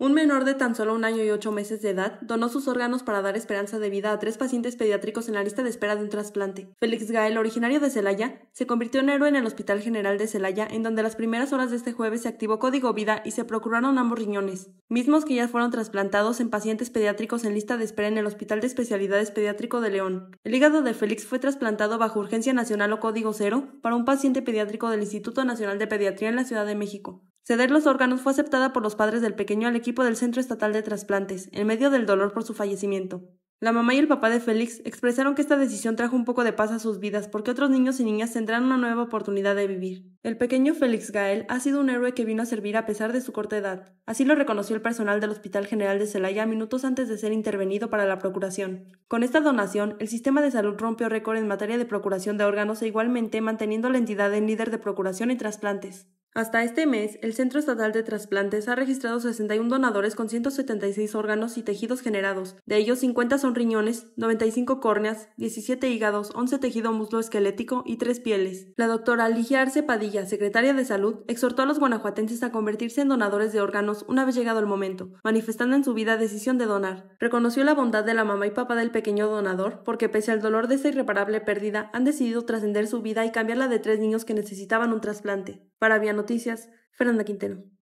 Un menor de tan solo un año y ocho meses de edad donó sus órganos para dar esperanza de vida a tres pacientes pediátricos en la lista de espera de un trasplante. Félix Gael, originario de Celaya, se convirtió en héroe en el Hospital General de Celaya, en donde las primeras horas de este jueves se activó código vida y se procuraron ambos riñones, mismos que ya fueron trasplantados en pacientes pediátricos en lista de espera en el Hospital de Especialidades Pediátrico de León. El hígado de Félix fue trasplantado bajo urgencia nacional o código cero para un paciente pediátrico del Instituto Nacional de Pediatría en la Ciudad de México. Ceder los órganos fue aceptada por los padres del pequeño al equipo del Centro Estatal de Trasplantes, en medio del dolor por su fallecimiento. La mamá y el papá de Félix expresaron que esta decisión trajo un poco de paz a sus vidas porque otros niños y niñas tendrán una nueva oportunidad de vivir. El pequeño Félix Gael ha sido un héroe que vino a servir a pesar de su corta edad. Así lo reconoció el personal del Hospital General de Celaya minutos antes de ser intervenido para la procuración. Con esta donación, el sistema de salud rompió récord en materia de procuración de órganos e igualmente manteniendo la entidad en líder de procuración y trasplantes. Hasta este mes, el Centro Estatal de Trasplantes ha registrado 61 donadores con 176 órganos y tejidos generados. De ellos, 50 son riñones, 95 córneas, 17 hígados, 11 tejido esquelético y 3 pieles. La doctora Ligia Arce Padilla, secretaria de Salud, exhortó a los guanajuatenses a convertirse en donadores de órganos una vez llegado el momento, manifestando en su vida decisión de donar. Reconoció la bondad de la mamá y papá del pequeño donador, porque pese al dolor de esta irreparable pérdida, han decidido trascender su vida y la de tres niños que necesitaban un trasplante. Para bien Noticias, Fernanda Quintero.